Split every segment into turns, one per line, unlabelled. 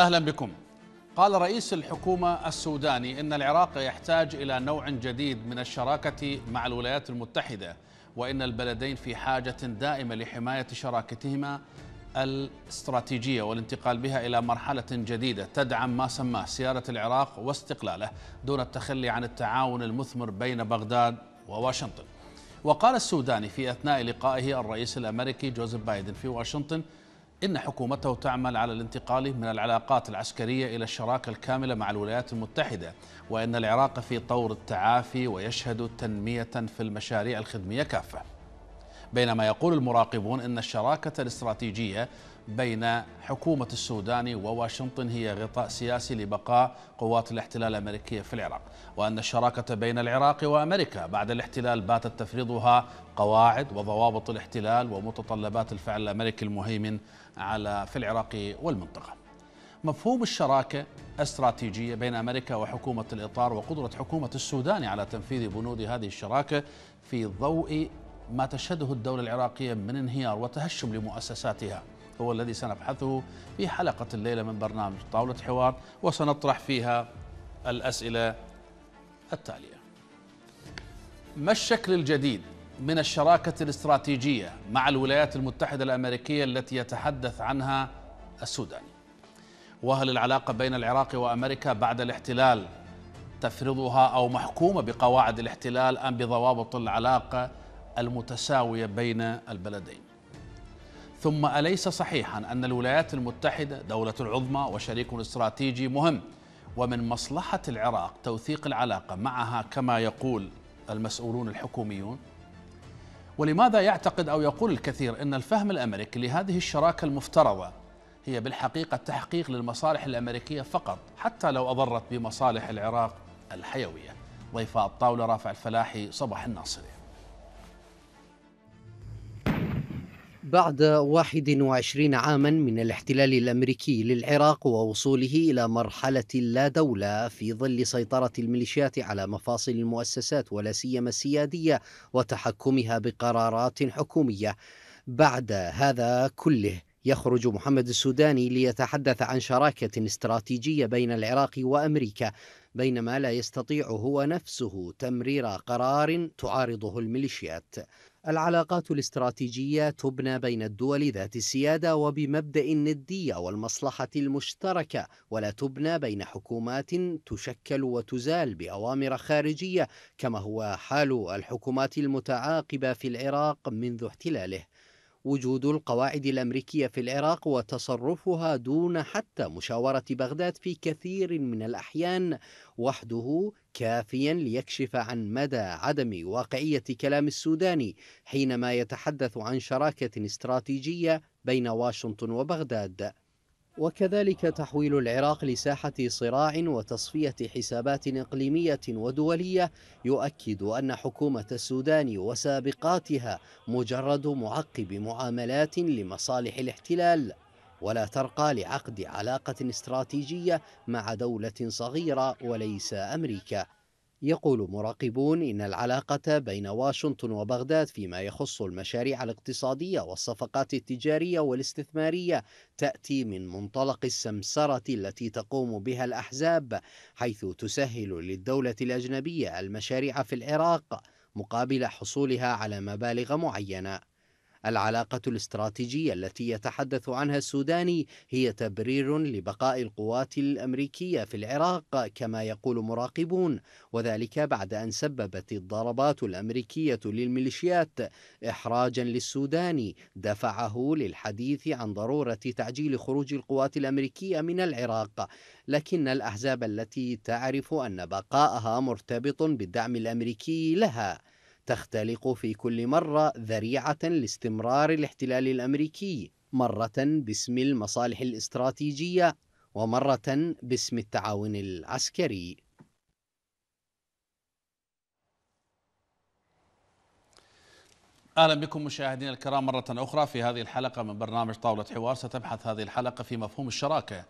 أهلا بكم قال رئيس الحكومة السوداني إن العراق يحتاج إلى نوع جديد من الشراكة مع الولايات المتحدة وإن البلدين في حاجة دائمة لحماية شراكتهما الاستراتيجية والانتقال بها إلى مرحلة جديدة تدعم ما سماه سيارة العراق واستقلاله دون التخلي عن التعاون المثمر بين بغداد وواشنطن وقال السوداني في أثناء لقائه الرئيس الأمريكي جوزيف بايدن في واشنطن إن حكومته تعمل على الانتقال من العلاقات العسكرية إلى الشراكة الكاملة مع الولايات المتحدة وأن العراق في طور التعافي ويشهد تنمية في المشاريع الخدمية كافة بينما يقول المراقبون أن الشراكة الاستراتيجية بين حكومة السودان وواشنطن هي غطاء سياسي لبقاء قوات الاحتلال الأمريكية في العراق وأن الشراكة بين العراق وأمريكا بعد الاحتلال باتت تفرضها قواعد وضوابط الاحتلال ومتطلبات الفعل الأمريكي المهيمن على في العراق والمنطقة مفهوم الشراكة استراتيجية بين أمريكا وحكومة الإطار وقدرة حكومة السودان على تنفيذ بنود هذه الشراكة في ضوء ما تشهده الدولة العراقية من انهيار وتهشم لمؤسساتها هو الذي سنبحثه في حلقة الليلة من برنامج طاولة حوار وسنطرح فيها الأسئلة التالية ما الشكل الجديد من الشراكة الاستراتيجية مع الولايات المتحدة الأمريكية التي يتحدث عنها السوداني وهل العلاقة بين العراق وأمريكا بعد الاحتلال تفرضها أو محكومة بقواعد الاحتلال أم بضوابط العلاقة المتساوية بين البلدين ثم أليس صحيحا أن الولايات المتحدة دولة عظمى وشريك استراتيجي مهم ومن مصلحة العراق توثيق العلاقة معها كما يقول المسؤولون الحكوميون ولماذا يعتقد أو يقول الكثير أن الفهم الأمريكي لهذه الشراكة المفترضة هي بالحقيقة تحقيق للمصالح الأمريكية فقط حتى لو أضرت بمصالح العراق الحيوية ضيفاء الطاولة رافع الفلاحي صباح الناصري
بعد 21 عاما من الاحتلال الامريكي للعراق ووصوله الى مرحله اللا دوله في ظل سيطره الميليشيات على مفاصل المؤسسات ولا سيما السياديه وتحكمها بقرارات حكوميه بعد هذا كله يخرج محمد السوداني ليتحدث عن شراكه استراتيجيه بين العراق وامريكا بينما لا يستطيع هو نفسه تمرير قرار تعارضه الميليشيات العلاقات الاستراتيجية تبنى بين الدول ذات السيادة وبمبدأ الندية والمصلحة المشتركة ولا تبنى بين حكومات تشكل وتزال بأوامر خارجية كما هو حال الحكومات المتعاقبة في العراق منذ احتلاله وجود القواعد الأمريكية في العراق وتصرفها دون حتى مشاورة بغداد في كثير من الأحيان وحده كافيا ليكشف عن مدى عدم واقعية كلام السوداني حينما يتحدث عن شراكة استراتيجية بين واشنطن وبغداد وكذلك تحويل العراق لساحة صراع وتصفية حسابات إقليمية ودولية يؤكد أن حكومة السودان وسابقاتها مجرد معقب معاملات لمصالح الاحتلال ولا ترقى لعقد علاقة استراتيجية مع دولة صغيرة وليس أمريكا يقول مراقبون إن العلاقة بين واشنطن وبغداد فيما يخص المشاريع الاقتصادية والصفقات التجارية والاستثمارية تأتي من منطلق السمسرة التي تقوم بها الأحزاب حيث تسهل للدولة الأجنبية المشاريع في العراق مقابل حصولها على مبالغ معينة العلاقة الاستراتيجية التي يتحدث عنها السوداني هي تبرير لبقاء القوات الأمريكية في العراق كما يقول مراقبون وذلك بعد أن سببت الضربات الأمريكية للميليشيات إحراجا للسوداني دفعه للحديث عن ضرورة تعجيل خروج القوات الأمريكية من العراق لكن الأحزاب التي تعرف أن بقاءها مرتبط بالدعم الأمريكي لها تختلق في كل مرة ذريعة لاستمرار الاحتلال الأمريكي مرة باسم المصالح الاستراتيجية ومرة باسم التعاون العسكري
اهلا بكم مشاهدينا الكرام مره اخرى في هذه الحلقه من برنامج طاوله حوار ستبحث هذه الحلقه في مفهوم الشراكه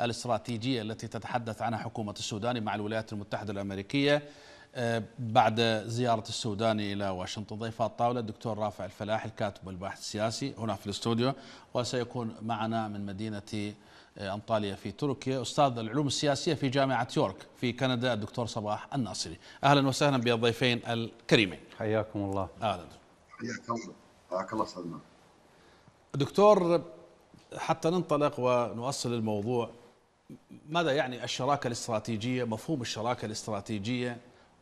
الاستراتيجيه التي تتحدث عنها حكومه السودان مع الولايات المتحده الامريكيه آه، بعد زيارة السوداني إلى واشنطن ضيف الطاولة الدكتور رافع الفلاح الكاتب والباحث السياسي هنا في الاستوديو وسيكون معنا من مدينة آه، أنطاليا في تركيا أستاذ العلوم السياسية في جامعة يورك في كندا الدكتور صباح الناصري أهلا وسهلا بالضيفين الكريمين حياكم الله أهلا
حياك الله حياك الله سلمان
دكتور حتى ننطلق ونؤصل الموضوع ماذا يعني الشراكة الاستراتيجية مفهوم الشراكة الاستراتيجية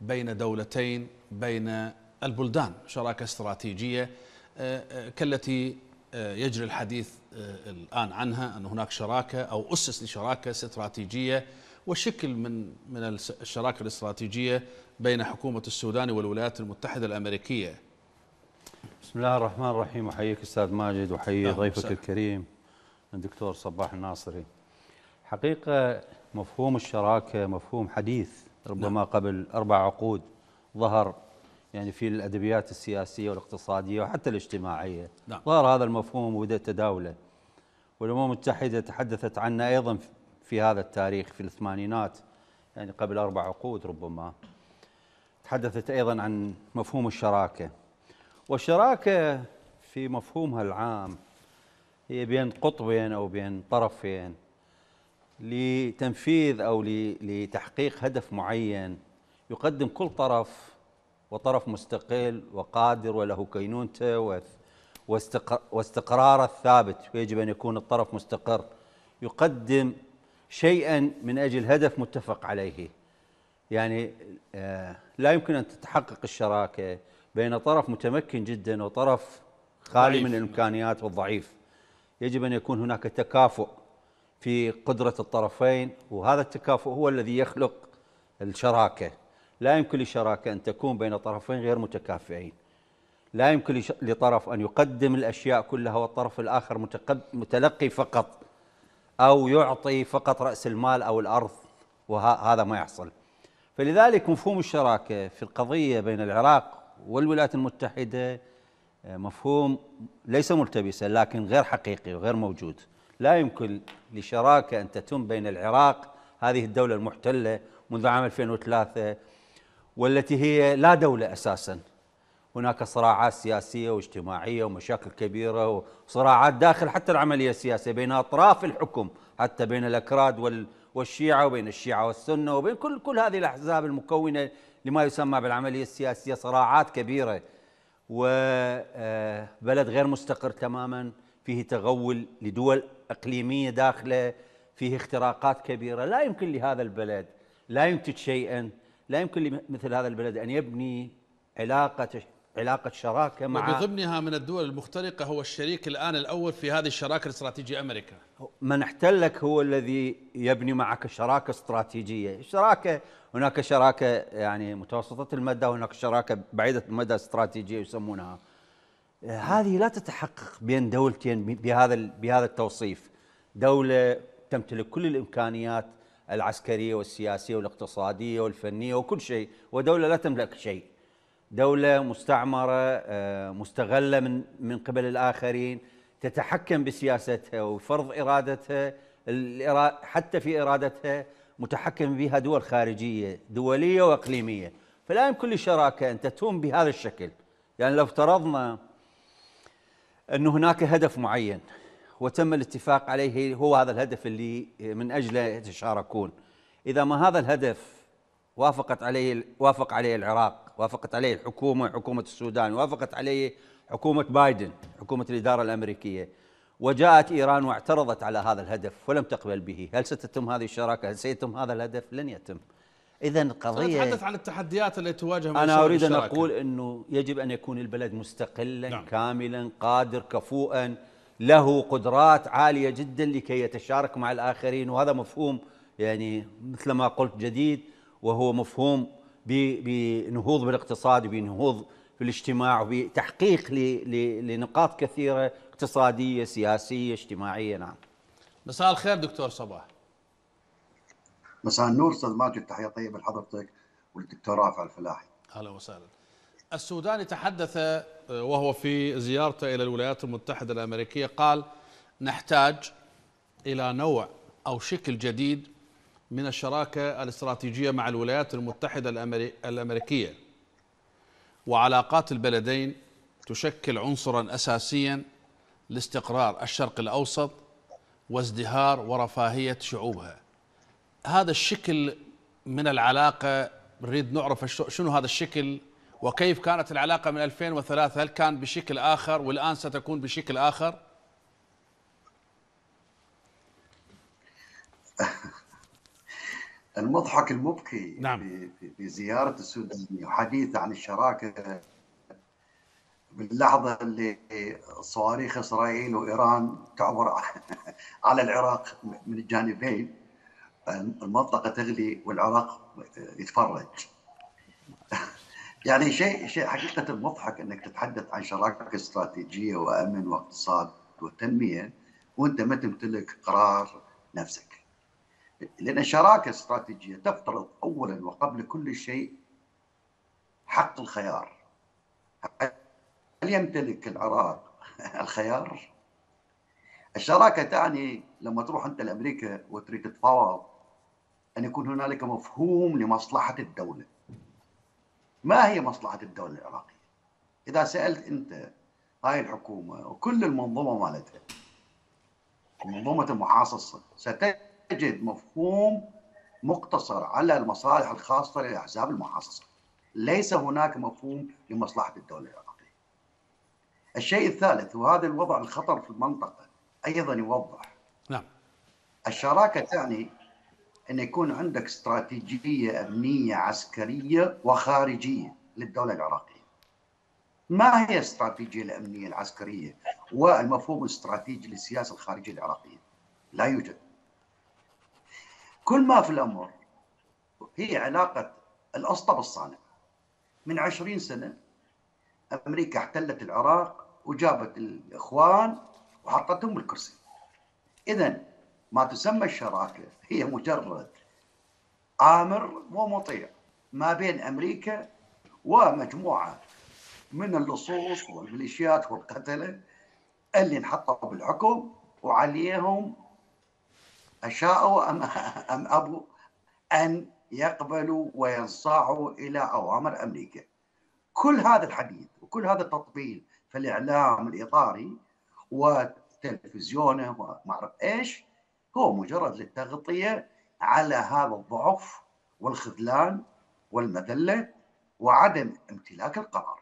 بين دولتين بين البلدان شراكة استراتيجية آه، آه، كالتي آه، يجري الحديث الآن عنها أن هناك شراكة أو أسس لشراكة استراتيجية وشكل من من الشراكة الاستراتيجية بين حكومة السودان والولايات المتحدة الأمريكية
بسم الله الرحمن الرحيم أحييك أستاذ ماجد وأحيي نعم، ضيفك سأل. الكريم الدكتور صباح الناصري حقيقة مفهوم الشراكة مفهوم حديث ربما نعم. قبل أربع عقود ظهر يعني في الأدبيات السياسية والاقتصادية وحتى الاجتماعية نعم. ظهر هذا المفهوم وبدأ تداوله والأمم المتحدة تحدثت عنه أيضا في هذا التاريخ في الثمانينات يعني قبل أربع عقود ربما تحدثت أيضا عن مفهوم الشراكة والشراكة في مفهومها العام هي بين قطبين أو بين طرفين لتنفيذ أو لتحقيق هدف معين يقدم كل طرف وطرف مستقل وقادر وله كينونته واستقراره الثابت ويجب أن يكون الطرف مستقر يقدم شيئا من أجل هدف متفق عليه يعني آه، لا يمكن أن تتحقق الشراكة بين طرف متمكن جدا وطرف خالي من الإمكانيات والضعيف يجب أن يكون هناك تكافؤ في قدرة الطرفين وهذا التكافؤ هو الذي يخلق الشراكة لا يمكن للشراكة أن تكون بين طرفين غير متكافئين لا يمكن لطرف أن يقدم الأشياء كلها والطرف الآخر متلقي فقط أو يعطي فقط رأس المال أو الأرض وهذا ما يحصل فلذلك مفهوم الشراكة في القضية بين العراق والولايات المتحدة آه، مفهوم ليس ملتبسا لكن غير حقيقي وغير موجود لا يمكن لشراكة أن تتم بين العراق هذه الدولة المحتلة منذ عام 2003 والتي هي لا دولة أساساً هناك صراعات سياسية واجتماعية ومشاكل كبيرة وصراعات داخل حتى العملية السياسية بين أطراف الحكم حتى بين الأكراد والشيعة وبين الشيعة والسنة وبين كل كل هذه الأحزاب المكونة لما يسمى بالعملية السياسية صراعات كبيرة وبلد غير مستقر تماما فيه تغول لدول اقليميه داخله فيه اختراقات كبيره لا يمكن لهذا البلد لا ينتج شيئا لا يمكن لمثل هذا البلد ان يبني علاقه علاقه شراكه مع
وبضمنها من الدول المخترقه هو الشريك الان الاول في هذه الشراكه الاستراتيجيه امريكا
من احتلك هو الذي يبني معك شراكه استراتيجيه، الشراكه هناك شراكه يعني متوسطه المدى وهناك شراكه بعيده المدى استراتيجيه يسمونها آه، هذه لا تتحقق بين دولتين بهذا بهذا التوصيف دوله تمتلك كل الامكانيات العسكريه والسياسيه والاقتصاديه والفنيه وكل شيء ودوله لا تملك شيء دوله مستعمره آه، مستغله من من قبل الاخرين تتحكم بسياستها وفرض ارادتها حتى في ارادتها متحكم بها دول خارجيه دوليه واقليميه فلا يمكن للشراكه ان تتم بهذا الشكل يعني لو افترضنا أن هناك هدف معين وتم الاتفاق عليه هو هذا الهدف اللي من أجله يتشاركون إذا ما هذا الهدف وافقت عليه وافق عليه العراق وافقت عليه الحكومة حكومة السودان وافقت عليه حكومة بايدن حكومة الإدارة الأمريكية وجاءت إيران واعترضت على هذا الهدف ولم تقبل به هل ستتم هذه الشراكة هل سيتم هذا الهدف لن يتم اذا القضيه نتحدث
عن التحديات التي تواجه انا اريد ان اقول
انه يجب ان يكون البلد مستقلا نعم. كاملا قادر كفوءا له قدرات عاليه جدا لكي يتشارك مع الاخرين وهذا مفهوم يعني مثل ما قلت جديد وهو مفهوم بنهوض بالاقتصاد وبنهوض في الاجتماع وبتحقيق لنقاط كثيره اقتصاديه سياسيه اجتماعيه نعم
مساء الخير دكتور صباح
مساء النور استاذ ماجد تحيه طيبه لحضرتك والدكتور رافع الفلاحي
اهلا وسهلا السوداني تحدث آه، وهو في زيارته الى الولايات المتحده الامريكيه قال نحتاج الى نوع او شكل جديد من الشراكه الاستراتيجيه مع الولايات المتحده الامريكيه وعلاقات البلدين تشكل عنصرا اساسيا لاستقرار الشرق الاوسط وازدهار ورفاهيه شعوبها هذا الشكل من العلاقة نريد نعرف شنو هذا الشكل وكيف كانت العلاقة من 2003 هل كان بشكل آخر والآن ستكون بشكل آخر
المضحك المبكي نعم. في زيارة السودان وحديث عن الشراكة باللحظة اللي صواريخ إسرائيل وإيران تعبر على العراق من الجانبين المنطقه تغلي والعراق يتفرج يعني شيء شيء حقيقه مضحك انك تتحدث عن شراكه استراتيجيه وامن واقتصاد وتنميه وانت ما تمتلك قرار نفسك لان الشراكه الاستراتيجيه تفترض اولا وقبل كل شيء حق الخيار هل يمتلك العراق الخيار؟ الشراكه تعني لما تروح انت لامريكا وتريد تتفاوض أن يكون هنالك مفهوم لمصلحة الدولة ما هي مصلحة الدولة العراقية؟ إذا سألت أنت هاي الحكومة وكل المنظومة مالتها منظومة المحاصصة ستجد مفهوم مقتصر على المصالح الخاصة للأحزاب المحاصصة ليس هناك مفهوم لمصلحة الدولة العراقية الشيء الثالث وهذا الوضع الخطر في المنطقة أيضا يوضح نعم الشراكة تعني أن يكون عندك استراتيجية أمنية عسكرية وخارجية للدولة العراقية ما هي الاستراتيجية الأمنية العسكرية والمفهوم الاستراتيجي للسياسة الخارجية العراقية لا يوجد كل ما في الأمر هي علاقة الأسطى بالصانع من عشرين سنة أمريكا احتلت العراق وجابت الإخوان وحطتهم بالكرسي إذا ما تسمى الشراكة هي مجرد آمر ومطيع ما بين أمريكا ومجموعة من اللصوص والميليشيات والقتلة اللي انحطوا بالحكم وعليهم أشاءوا أم, أم أبوا أن يقبلوا وينصاعوا إلى أوامر أمريكا كل هذا الحديث وكل هذا التطبيل في الإعلام الإطاري وتلفزيونه وما أعرف إيش هو مجرد للتغطية على هذا الضعف والخذلان والمذلة وعدم امتلاك القرار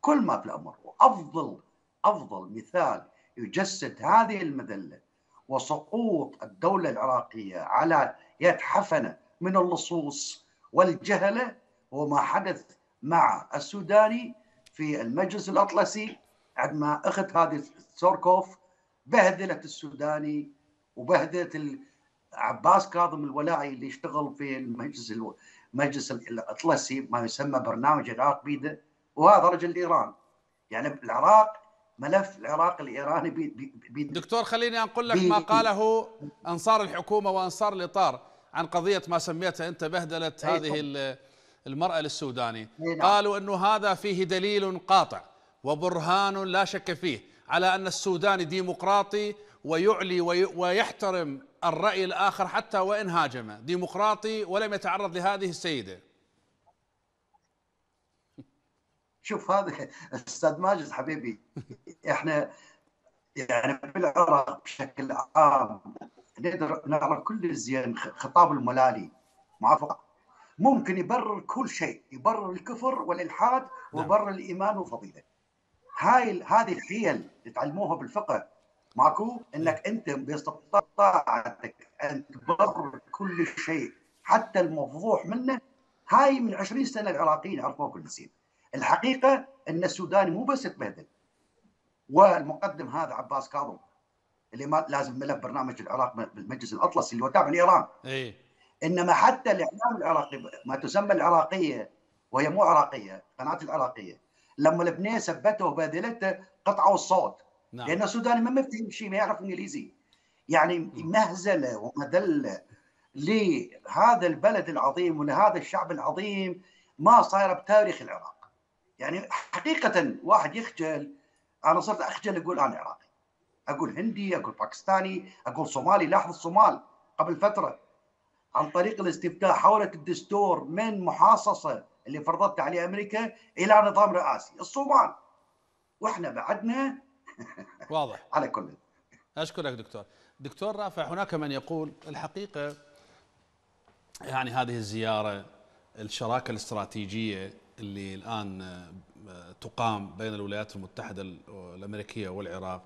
كل ما في الأمر وأفضل أفضل مثال يجسد هذه المذلة وسقوط الدولة العراقية على يد حفنة من اللصوص والجهلة هو ما حدث مع السوداني في المجلس الأطلسي عندما أخت هذه سوركوف بهذلة السوداني وبهدله عباس كاظم الولاعي اللي اشتغل في المجلس الو... مجلس الاطلسي ما يسمى برنامج العراق بيده وهذا رجل ايران
يعني العراق ملف العراق الايراني بي بي دكتور خليني انقل لك ما قاله انصار الحكومه وانصار الاطار عن قضيه ما سميتها انت بهدله إيه، هذه المراه للسوداني إيه، نعم. قالوا انه هذا فيه دليل قاطع وبرهان لا شك فيه على أن السوداني ديمقراطي ويعلي ويحترم الرأي الآخر حتى وإن هاجمه، ديمقراطي ولم يتعرض لهذه السيدة شوف
هذا
أستاذ ماجد حبيبي إحنا يعني بالعراق بشكل عام نقدر نعرف كل زين خطاب الملالي معافقة ممكن يبرر كل شيء يبرر الكفر والإلحاد نعم. ويبرر الإيمان وفضيلته هاي هذه الحيل اللي تعلموها بالفقه ماكو انك إيه. انت باستطاعتك ان تبرر كل شيء حتى المفضوح منه هاي من 20 سنه العراقيين عرفوها كل سنة الحقيقه ان السوداني مو بس تبهدل والمقدم هذا عباس كاظم اللي ما لازم ملف برنامج العراق بالمجلس الاطلسي اللي هو تابع لايران إيه؟ انما حتى الاعلام العراقي ما تسمى العراقيه وهي مو عراقيه قناه العراقيه لما لبنان ثبته وبادلته قطعوا الصوت نعم. لان السوداني ما بيفهم ما يعرف انجليزي يعني مهزله ومذله لهذا البلد العظيم ولهذا الشعب العظيم ما صايره بتاريخ العراق يعني حقيقه واحد يخجل انا صرت اخجل اقول انا عراقي اقول هندي اقول باكستاني اقول صومالي لاحظ الصومال قبل فتره عن طريق الاستفتاء حولت الدستور من محاصصه اللي فرضت عليه امريكا الى نظام رئاسي الصومال
واحنا بعدنا واضح على كل اشكرك دكتور دكتور رافع هناك من يقول الحقيقه يعني هذه الزياره الشراكه الاستراتيجيه اللي الان آه، تقام بين الولايات المتحده الامريكيه والعراق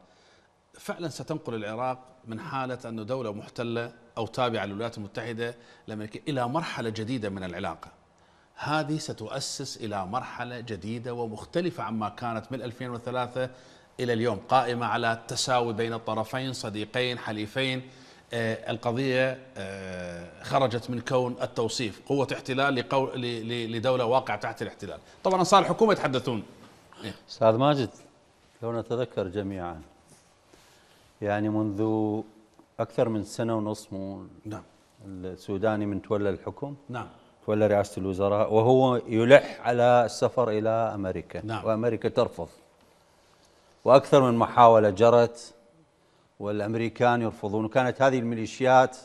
فعلا ستنقل العراق من حاله انه دوله محتله او تابعه للولايات المتحده الامريكيه الى مرحله جديده من العلاقه هذه ستؤسس إلى مرحلة جديدة ومختلفة عما كانت من 2003 إلى اليوم قائمة على التساوي بين الطرفين صديقين حليفين آه، القضية آه، خرجت من كون التوصيف قوة احتلال لدولة واقعة تحت الاحتلال طبعا أنصار الحكومة يتحدثون إيه.
أستاذ ماجد لو نتذكر جميعا يعني منذ أكثر من سنة ونصف نعم السوداني من تولى الحكم نعم ولا رئاسة الوزراء وهو يلح على السفر إلى أمريكا نعم. وأمريكا ترفض وأكثر من محاولة جرت والأمريكان يرفضون وكانت هذه الميليشيات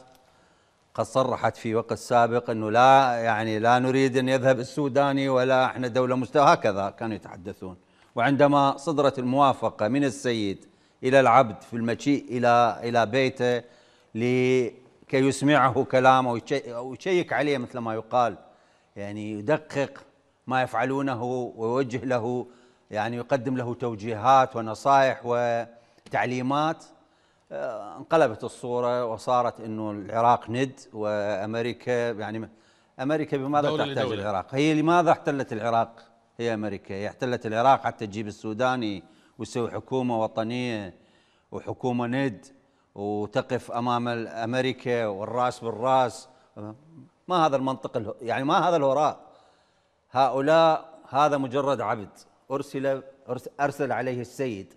قد صرحت في وقت سابق أنه لا يعني لا نريد أن يذهب السوداني ولا إحنا دولة مستوى هكذا كانوا يتحدثون وعندما صدرت الموافقة من السيد إلى العبد في المجيء إلى إلى بيته كي يسمعه كلامه ويشيك عليه مثل ما يقال يعني يدقق ما يفعلونه ويوجه له يعني يقدم له توجيهات ونصائح وتعليمات آه، انقلبت الصوره وصارت انه العراق ند وامريكا يعني امريكا بماذا دولة تحتاج دولة. العراق؟ هي لماذا احتلت العراق؟ هي امريكا هي احتلت العراق حتى تجيب السوداني وتسوي حكومه وطنيه وحكومه ند وتقف امام امريكا والراس بالراس ما هذا المنطق يعني ما هذا الهراء هؤلاء هذا مجرد عبد ارسل ارسل عليه السيد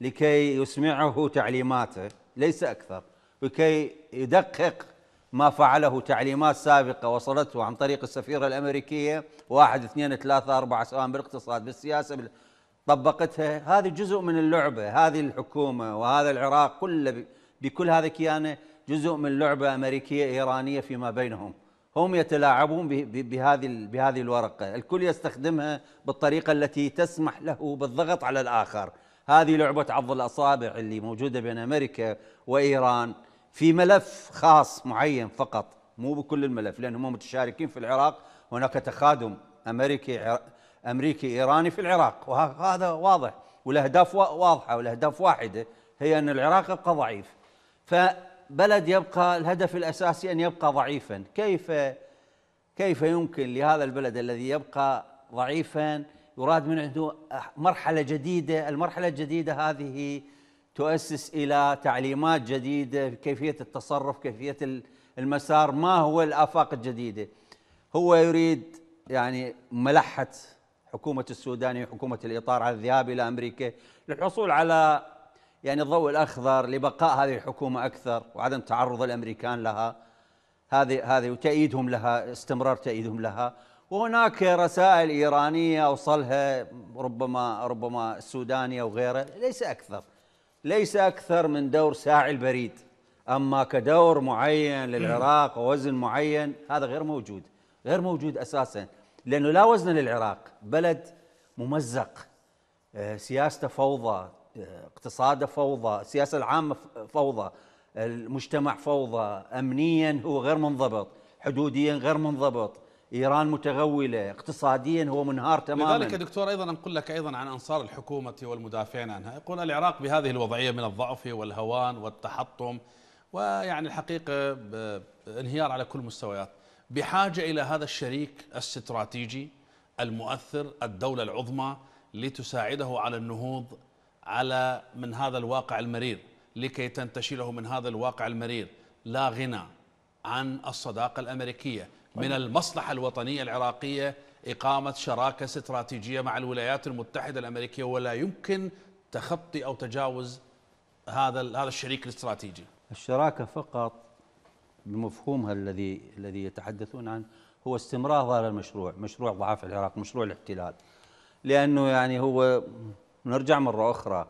لكي يسمعه تعليماته ليس اكثر لكي يدقق ما فعله تعليمات سابقة وصلته عن طريق السفيرة الأمريكية واحد اثنين ثلاثة أربعة سواء بالاقتصاد بالسياسة بال... طبقتها هذه جزء من اللعبة هذه الحكومة وهذا العراق كله بكل هذا كيانه جزء من لعبه امريكيه ايرانيه فيما بينهم هم يتلاعبون بهذه بهذه الورقه الكل يستخدمها بالطريقه التي تسمح له بالضغط على الاخر هذه لعبه عض الاصابع اللي موجوده بين امريكا وايران في ملف خاص معين فقط مو بكل الملف لان هم متشاركين في العراق هناك تخادم امريكي امريكي ايراني في العراق وهذا واضح والاهداف واضحه والاهداف واحده هي ان العراق يبقى ضعيف فبلد يبقى الهدف الاساسي ان يبقى ضعيفا كيف كيف يمكن لهذا البلد الذي يبقى ضعيفا يراد من عنده مرحله جديده المرحله الجديده هذه تؤسس الى تعليمات جديده كيفيه التصرف كيفيه المسار ما هو الافاق الجديده هو يريد يعني ملحه حكومه السودانية وحكومه الاطار على الذهاب الى امريكا للحصول على يعني الضوء الأخضر لبقاء هذه الحكومة أكثر وعدم تعرض الأمريكان لها هذه هذه وتأييدهم لها استمرار تأييدهم لها وهناك رسائل إيرانية أوصلها ربما ربما السودانية وغيره ليس أكثر ليس أكثر من دور ساعي البريد أما كدور معين للعراق ووزن معين هذا غير موجود غير موجود أساسا لأنه لا وزن للعراق بلد ممزق آه، سياسته فوضى اقتصاده فوضى السياسه العامه فوضى المجتمع فوضى امنيا هو غير منضبط حدوديا غير منضبط ايران متغوله اقتصاديا هو منهار تماما لذلك
دكتور ايضا انقل لك ايضا عن انصار الحكومه والمدافعين عنها يقول العراق بهذه الوضعيه من الضعف والهوان والتحطم ويعني الحقيقه انهيار على كل المستويات بحاجه الى هذا الشريك الاستراتيجي المؤثر الدوله العظمى لتساعده على النهوض على من هذا الواقع المرير لكي تنتشله من هذا الواقع المرير لا غنى عن الصداقة الأمريكية من طيب. المصلحة الوطنية العراقية إقامة شراكة استراتيجية مع الولايات المتحدة الأمريكية ولا يمكن تخطي أو تجاوز هذا هذا الشريك الاستراتيجي
الشراكة فقط بمفهومها الذي الذي يتحدثون عنه هو استمرار هذا المشروع مشروع ضعف العراق مشروع الاحتلال لأنه يعني هو ونرجع مرة أخرى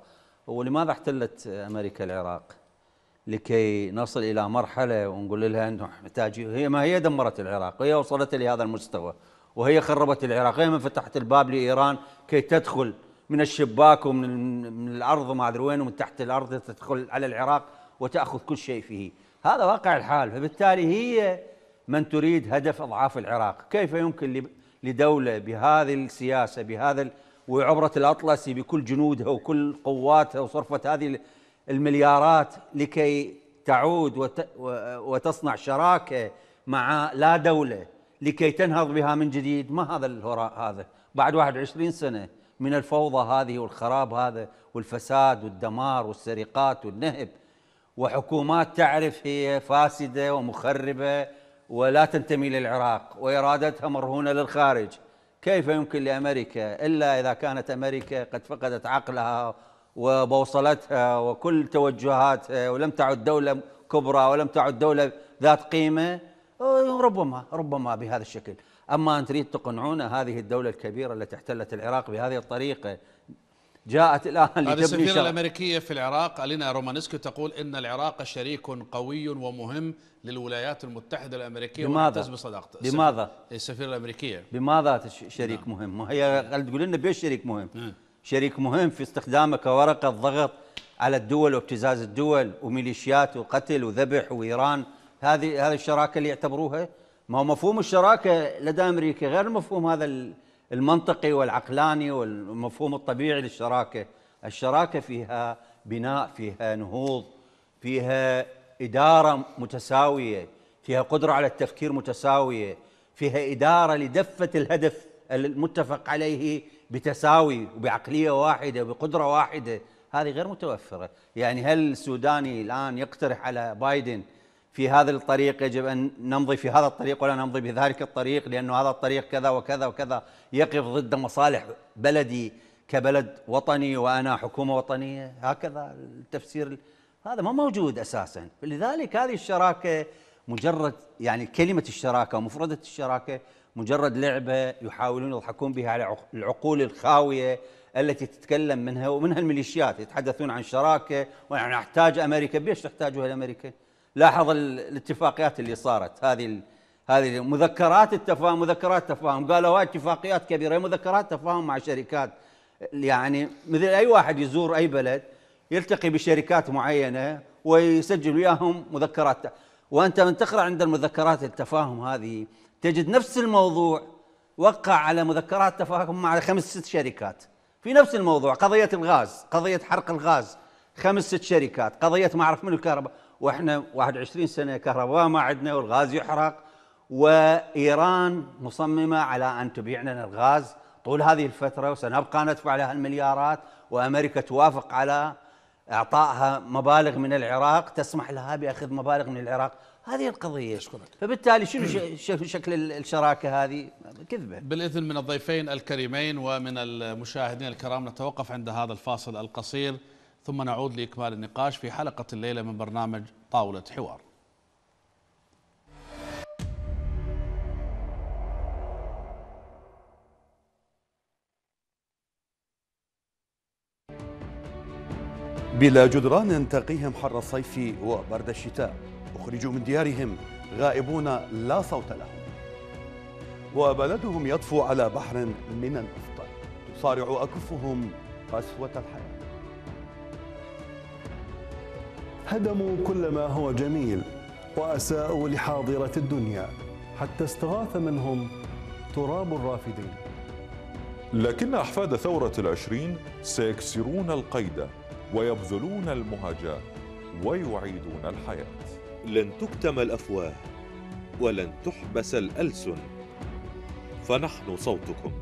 ولماذا احتلت أمريكا العراق لكي نصل إلى مرحلة ونقول لها أنه محتاج هي ما هي دمرت العراق هي وصلت لهذا المستوى وهي خربت العراق هي من فتحت الباب لإيران كي تدخل من الشباك ومن من الأرض وما أدري وين ومن تحت الأرض تدخل على العراق وتأخذ كل شيء فيه هذا واقع الحال فبالتالي هي من تريد هدف اضعاف العراق كيف يمكن لدوله بهذه السياسه بهذا وعبرة الأطلسي بكل جنودها وكل قواتها وصرفت هذه المليارات لكي تعود وت... وتصنع شراكة مع لا دولة لكي تنهض بها من جديد ما هذا الهراء هذا بعد 21 سنة من الفوضى هذه والخراب هذا والفساد والدمار والسرقات والنهب وحكومات تعرف هي فاسدة ومخربة ولا تنتمي للعراق وإرادتها مرهونة للخارج كيف يمكن لامريكا الا اذا كانت امريكا قد فقدت عقلها وبوصلتها وكل توجهاتها ولم تعد دوله كبرى ولم تعد دوله ذات قيمه ربما ربما بهذا الشكل اما ان تريد تقنعون هذه الدوله الكبيره التي احتلت العراق بهذه الطريقه جاءت الآن لتبني السفيرة
الأمريكية في العراق ألينا رومانسكي تقول إن العراق شريك قوي ومهم للولايات المتحدة الأمريكية لماذا؟ بصداقته بماذا؟ السفيرة الأمريكية
بماذا نعم. شريك نعم. مهم؟ ما هي تقول لنا بيش شريك مهم؟ نعم. شريك مهم في استخدامه كورقة ضغط على الدول وابتزاز الدول وميليشيات وقتل وذبح وإيران هذه هذه الشراكة اللي يعتبروها ما هو مفهوم الشراكة لدى أمريكا غير مفهوم هذا المنطقي والعقلاني والمفهوم الطبيعي للشراكه الشراكه فيها بناء فيها نهوض فيها اداره متساويه فيها قدره على التفكير متساويه فيها اداره لدفه الهدف المتفق عليه بتساوي وبعقليه واحده وبقدره واحده هذه غير متوفره يعني هل السوداني الان يقترح على بايدن في هذا الطريق يجب أن نمضي في هذا الطريق ولا نمضي بذلك الطريق لأن هذا الطريق كذا وكذا وكذا يقف ضد مصالح بلدي كبلد وطني وأنا حكومة وطنية هكذا التفسير هذا ما موجود أساسا لذلك هذه الشراكة مجرد يعني كلمة الشراكة ومفردة الشراكة مجرد لعبة يحاولون يضحكون بها على العقول الخاوية التي تتكلم منها ومنها الميليشيات يتحدثون عن شراكة ونحن نحتاج أمريكا بيش تحتاجها الأمريكا لاحظ الاتفاقيات اللي صارت هذه هذه مذكرات التفاهم مذكرات تفاهم قالوا هاي اتفاقيات كبيره مذكرات تفاهم مع شركات يعني مثل اي واحد يزور اي بلد يلتقي بشركات معينه ويسجل وياهم مذكرات وانت من تقرا عند المذكرات التفاهم هذه تجد نفس الموضوع وقع على مذكرات تفاهم مع خمس ست شركات في نفس الموضوع قضيه الغاز قضيه حرق الغاز خمس ست شركات قضيه ما اعرف من الكهرباء واحنا 21 سنه كهرباء ما عندنا والغاز يحرق وايران مصممه على ان تبيع لنا الغاز طول هذه الفتره وسنبقى ندفع لها المليارات وامريكا توافق على اعطائها مبالغ من العراق تسمح لها باخذ مبالغ من العراق هذه القضية أشكرك. فبالتالي شنو شكل الشراكة هذه كذبة
بالإذن من الضيفين الكريمين ومن المشاهدين الكرام نتوقف عند هذا الفاصل القصير ثم نعود لإكمال النقاش في حلقة الليلة من برنامج طاولة حوار بلا جدران تقيهم حر الصيف وبرد الشتاء أخرجوا من ديارهم غائبون لا صوت لهم وبلدهم يطفو على بحر من النفط تصارع أكفهم قسوة الحياة هدموا كل ما
هو جميل وأساءوا لحاضرة الدنيا حتى استغاث منهم تراب الرافدين
لكن أحفاد ثورة العشرين سيكسرون القيد ويبذلون المهجة ويعيدون الحياة لن تكتم الأفواه ولن تحبس الألسن
فنحن صوتكم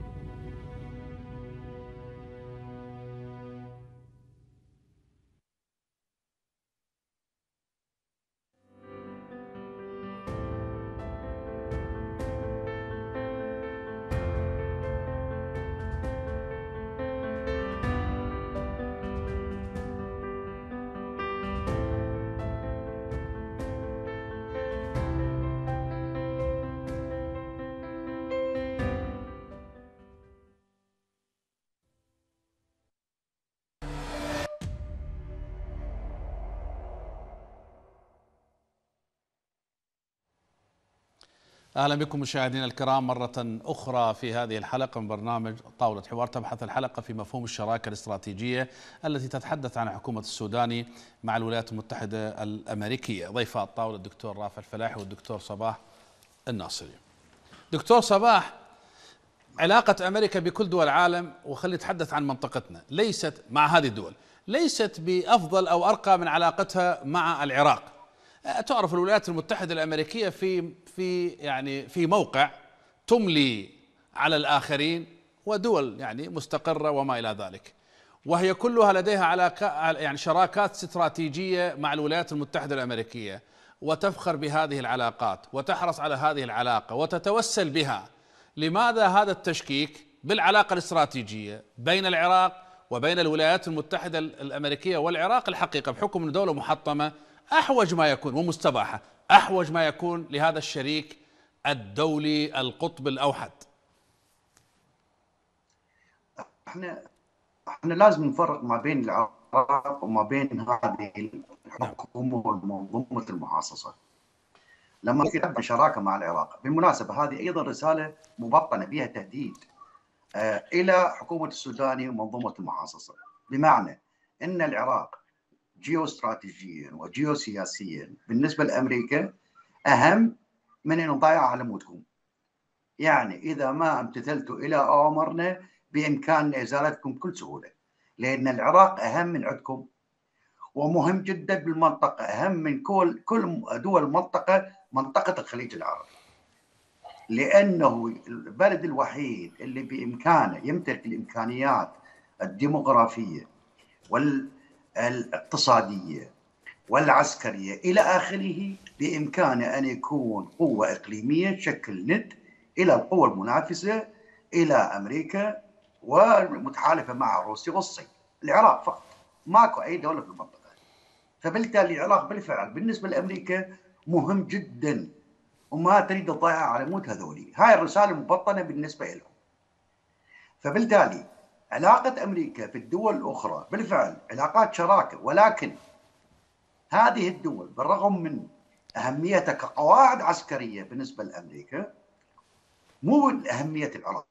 اهلا بكم مشاهدينا الكرام مره اخرى في هذه الحلقه من برنامج طاوله حوار تبحث الحلقه في مفهوم الشراكه الاستراتيجيه التي تتحدث عن حكومه السوداني مع الولايات المتحده الامريكيه ضيفاء الطاوله الدكتور رافع الفلاحي والدكتور صباح الناصري. دكتور صباح علاقه امريكا بكل دول العالم وخلي نتحدث عن منطقتنا ليست مع هذه الدول ليست بافضل او ارقى من علاقتها مع العراق تعرف الولايات المتحدة الأمريكية في في يعني في موقع تملي على الآخرين ودول يعني مستقرة وما إلى ذلك وهي كلها لديها علاقة يعني شراكات استراتيجية مع الولايات المتحدة الأمريكية وتفخر بهذه العلاقات وتحرص على هذه العلاقة وتتوسل بها لماذا هذا التشكيك بالعلاقة الاستراتيجية بين العراق وبين الولايات المتحدة الأمريكية والعراق الحقيقة بحكم دولة محطمة أحوج ما يكون ومستباحة أحوج ما يكون لهذا الشريك الدولي القطب الأوحد احنا احنا
لازم نفرق ما بين العراق وما بين هذه الحكومه والمنظومه المحاصصه. لما في شراكه مع العراق، بالمناسبه هذه ايضا رساله مبطنه بها تهديد آه، الى حكومه السوداني ومنظومه المحاصصه، بمعنى ان العراق جيوستراتيجيا وجيوسياسيا بالنسبة لأمريكا أهم من أن نضيع موتكم يعني إذا ما امتثلتوا إلى أوامرنا بإمكاننا إزالتكم بكل سهولة لأن العراق أهم من عندكم ومهم جدا بالمنطقة أهم من كل كل دول المنطقة منطقة الخليج العربي لأنه البلد الوحيد اللي بإمكانه يمتلك الإمكانيات الديموغرافية وال الاقتصادية والعسكرية إلى آخره بإمكانه أن يكون قوة إقليمية تشكل ند إلى القوى المنافسة إلى أمريكا والمتحالفة مع روسيا والصين العراق فقط ماكو أي دولة في المنطقة فبالتالي العراق بالفعل بالنسبة لأمريكا مهم جدا وما تريد تضيعه على موت هذولي هاي الرسالة مبطنة بالنسبة لهم فبالتالي علاقة أمريكا بالدول الأخرى بالفعل علاقات شراكة ولكن هذه الدول بالرغم من أهميتها كقواعد عسكرية بالنسبة لأمريكا مو أهمية العراق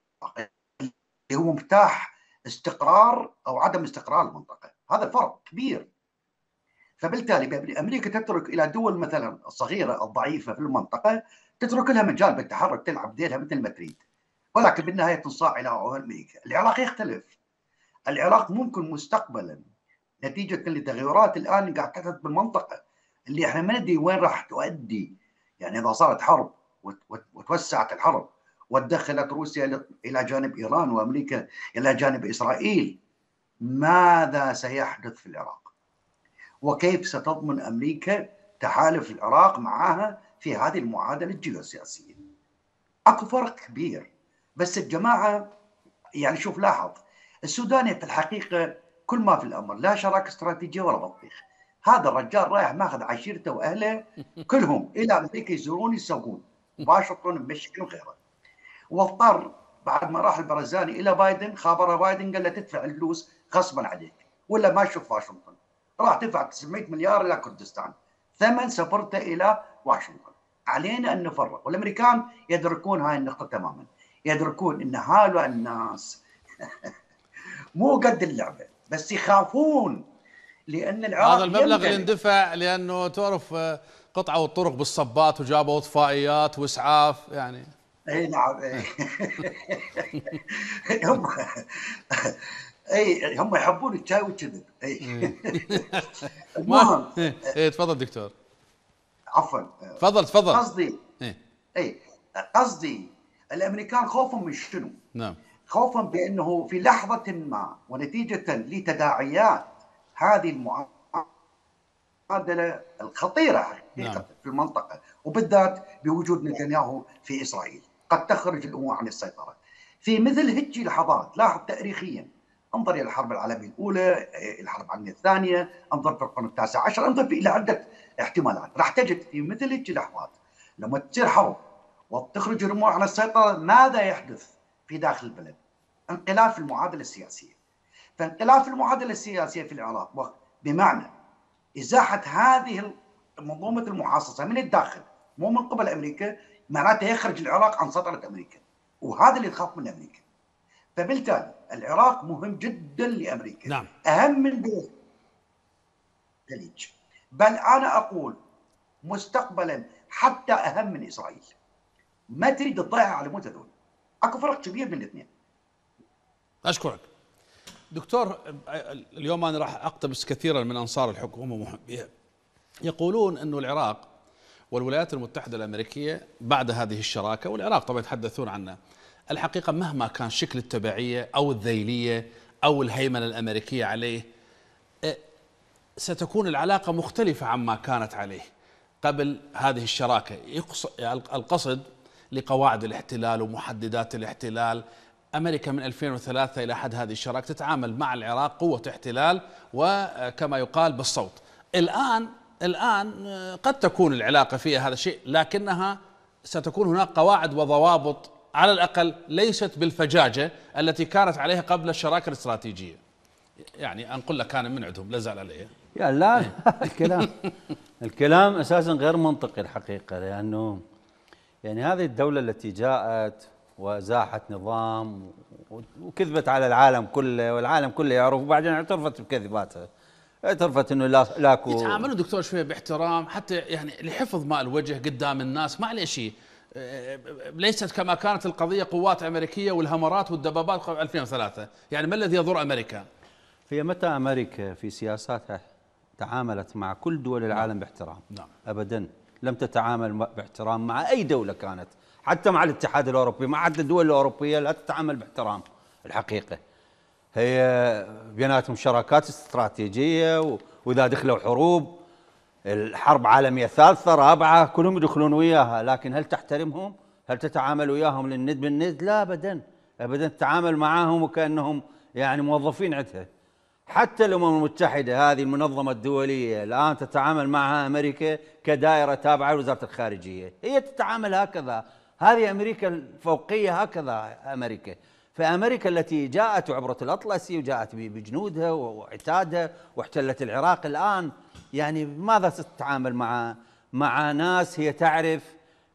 اللي هو مفتاح استقرار أو عدم استقرار المنطقة هذا فرق كبير فبالتالي أمريكا تترك إلى دول مثلا الصغيرة الضعيفة في المنطقة تترك لها مجال بالتحرك تلعب ديلها مثل ما تريد ولكن بالنهاية تنصاع إلى أمريكا العراق يختلف العراق ممكن مستقبلا نتيجة لتغيرات الآن قاعد تحدث بالمنطقة اللي احنا ما ندري وين راح تؤدي يعني إذا صارت حرب وتوسعت الحرب وتدخلت روسيا إلى جانب إيران وأمريكا إلى جانب إسرائيل ماذا سيحدث في العراق وكيف ستضمن أمريكا تحالف العراق معها في هذه المعادلة الجيوسياسية أكو فرق كبير بس الجماعه يعني شوف لاحظ السوداني في الحقيقه كل ما في الامر لا شراكه استراتيجيه ولا بطيخ هذا الرجال رايح ماخذ عشيرته واهله كلهم الى امريكا يزورون يسوقون واشنطن ومشيكن وغيره واضطر بعد ما راح البرزاني الى بايدن خابره بايدن قال له تدفع الفلوس غصبا عليك ولا ما تشوف واشنطن راح تدفع 900 مليار الى كردستان ثمن سفرته الى واشنطن علينا ان نفرق والامريكان يدركون هاي النقطه تماما يدركون ان هؤلاء الناس مو قد اللعبه بس يخافون لان العراق هذا المبلغ اللي
اندفع لانه تعرف آه، قطعوا الطرق بالصبات وجابوا اطفائيات واسعاف يعني اي نعم هم اي هم
يحبون الشاي والكذب اي المهم
اي تفضل دكتور
عفوا تفضل تفضل قصدي اي قصدي الامريكان خوفهم من شنو؟ نعم خوفا بانه في لحظه ما ونتيجه لتداعيات هذه المعادله الخطيره حقيقه نعم. في المنطقه وبالذات بوجود نتنياهو في اسرائيل قد تخرج الامور عن السيطره. في مثل هيك لحظات لاحظ تاريخيا انظر الى الحرب العالميه الاولى، الحرب العالميه الثانيه، انظر في القرن التاسع عشر، انظر الى عده احتمالات، راح تجد في مثل هيك لحظات لما تصير حرب وبتخرج الامور على السيطره ماذا يحدث في داخل البلد؟ انقلاب في المعادله السياسيه. فانقلاب في المعادله السياسيه في العراق بمعنى ازاحه هذه منظومه المحاصصه من الداخل مو من قبل امريكا معناته يخرج العراق عن سيطره امريكا وهذا اللي تخاف من امريكا. فبالتالي العراق مهم جدا لامريكا نعم. اهم من دول الخليج بل انا اقول مستقبلا حتى اهم من اسرائيل ما تريد تضيعها على دول اكو فرق كبير بين الاثنين
اشكرك دكتور اليوم انا راح اقتبس كثيرا من انصار الحكومه ومحبيها يقولون انه العراق والولايات المتحده الامريكيه بعد هذه الشراكه والعراق طبعا يتحدثون عنه الحقيقه مهما كان شكل التبعيه او الذيليه او الهيمنه الامريكيه عليه ستكون العلاقه مختلفه عما كانت عليه قبل هذه الشراكه القصد لقواعد الاحتلال ومحددات الاحتلال أمريكا من 2003 إلى حد هذه الشراكة تتعامل مع العراق قوة احتلال وكما يقال بالصوت الآن الآن قد تكون العلاقة فيها هذا الشيء لكنها ستكون هناك قواعد وضوابط على الأقل ليست بالفجاجة التي كانت عليها قبل الشراكة الاستراتيجية يعني أنقل لك كان من عندهم لا زال عليه
يا لا الكلام الكلام أساسا غير منطقي الحقيقة لأنه يعني هذه الدولة التي جاءت وزاحت نظام وكذبت على العالم كله والعالم كله يعرف وبعدين اعترفت بكذباتها اعترفت انه لا لاكو يتعاملوا
دكتور شويه باحترام حتى يعني لحفظ ماء الوجه قدام الناس معلش أه، ليست كما كانت القضيه قوات امريكيه والهمرات والدبابات قبل 2003 يعني ما الذي يضر امريكا
هي متى امريكا في سياساتها تعاملت مع كل دول العالم نعم. باحترام نعم. ابدا لم تتعامل باحترام مع أي دولة كانت حتى مع الاتحاد الأوروبي مع حتى الدول الأوروبية لا تتعامل باحترام الحقيقة هي بيناتهم شراكات استراتيجية وإذا دخلوا حروب الحرب عالمية ثالثة رابعة كلهم يدخلون وياها لكن هل تحترمهم؟ هل تتعامل وياهم للند بالند؟ لا أبدا أبدا تتعامل معاهم وكأنهم يعني موظفين عندها حتى الأمم المتحدة هذه المنظمة الدولية الآن تتعامل معها أمريكا كدائرة تابعة لوزارة الخارجية هي تتعامل هكذا هذه أمريكا الفوقية هكذا أمريكا فأمريكا التي جاءت عبرة الأطلسي وجاءت بجنودها وعتادها واحتلت العراق الآن يعني ماذا تتعامل مع مع ناس هي تعرف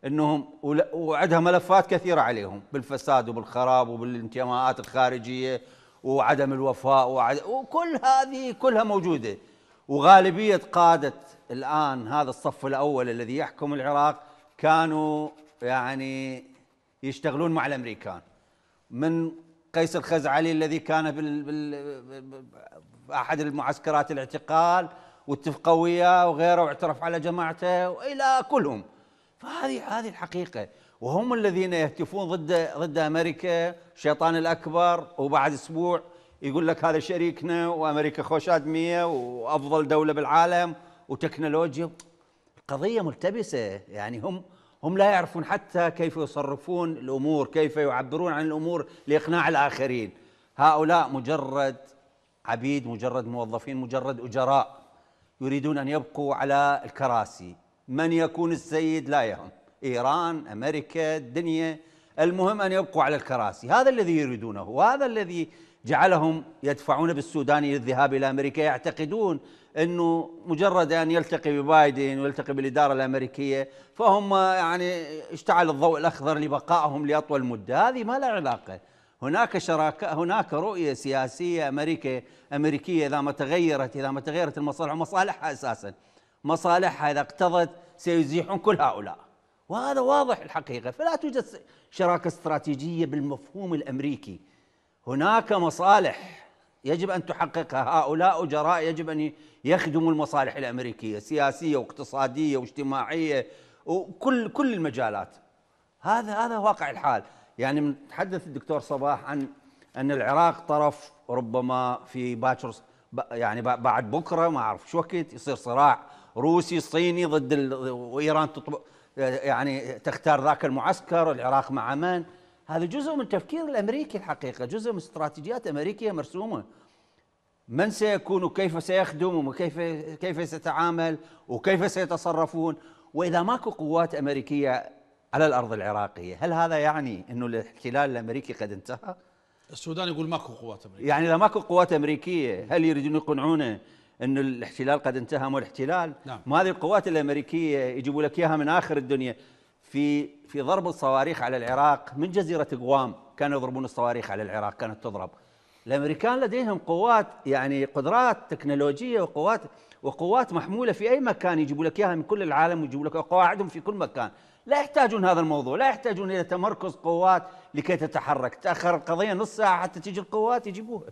أنهم وعندها ملفات كثيرة عليهم بالفساد وبالخراب وبالانتماءات الخارجية وعدم الوفاء وعد... وكل هذه كلها موجوده وغالبيه قاده الان هذا الصف الاول الذي يحكم العراق كانوا يعني يشتغلون مع الامريكان من قيس الخزعلي الذي كان بال... بال... احد المعسكرات الاعتقال واتفقوا وياه وغيره واعترف على جماعته والى كلهم فهذه هذه الحقيقه وهم الذين يهتفون ضد ضد امريكا الشيطان الاكبر وبعد اسبوع يقول لك هذا شريكنا وامريكا خوش ادميه وافضل دوله بالعالم وتكنولوجيا القضيه ملتبسه يعني هم هم لا يعرفون حتى كيف يصرفون الامور كيف يعبرون عن الامور لاقناع الاخرين هؤلاء مجرد عبيد مجرد موظفين مجرد اجراء يريدون ان يبقوا على الكراسي من يكون السيد لا يهم إيران أمريكا الدنيا المهم أن يبقوا على الكراسي هذا الذي يريدونه وهذا الذي جعلهم يدفعون بالسوداني للذهاب إلى أمريكا يعتقدون أنه مجرد أن يلتقي ببايدن ويلتقي بالإدارة الأمريكية فهم يعني اشتعل الضوء الأخضر لبقائهم لأطول مدة هذه ما لها علاقة هناك شراكة هناك رؤية سياسية أمريكا أمريكية إذا ما تغيرت إذا ما تغيرت المصالح ومصالحها أساسا مصالحها إذا اقتضت سيزيحون كل هؤلاء وهذا واضح الحقيقه فلا توجد شراكه استراتيجيه بالمفهوم الامريكي هناك مصالح يجب ان تحققها هؤلاء اجراء يجب ان يخدموا المصالح الامريكيه سياسيه واقتصاديه واجتماعيه وكل كل المجالات هذا هذا واقع الحال يعني تحدث الدكتور صباح عن ان العراق طرف ربما في باكر يعني بعد بكره ما اعرف شو وقت يصير صراع روسي صيني ضد وايران تطبق يعني تختار ذاك المعسكر العراق مع من هذا جزء من التفكير الامريكي الحقيقه جزء من استراتيجيات امريكيه مرسومه من سيكون وكيف سيخدم وكيف كيف سيتعامل وكيف سيتصرفون واذا ماكو قوات امريكيه على الارض العراقيه هل هذا يعني انه الاحتلال الامريكي قد انتهى
السودان يقول ماكو قوات
امريكيه يعني اذا ماكو قوات امريكيه هل يريدون يقنعونه أن الاحتلال قد انتهى مو الاحتلال نعم. ما هذه القوات الأمريكية يجيبوا لك إياها من آخر الدنيا في في ضرب الصواريخ على العراق من جزيرة غوام كانوا يضربون الصواريخ على العراق كانت تضرب الامريكان لديهم قوات يعني قدرات تكنولوجيه وقوات وقوات محموله في اي مكان يجيبوا لك اياها من كل العالم ويجيبوا لك قواعدهم في كل مكان، لا يحتاجون هذا الموضوع، لا يحتاجون الى تمركز قوات لكي تتحرك، تاخر القضيه نص ساعه حتى تجي القوات يجيبوها.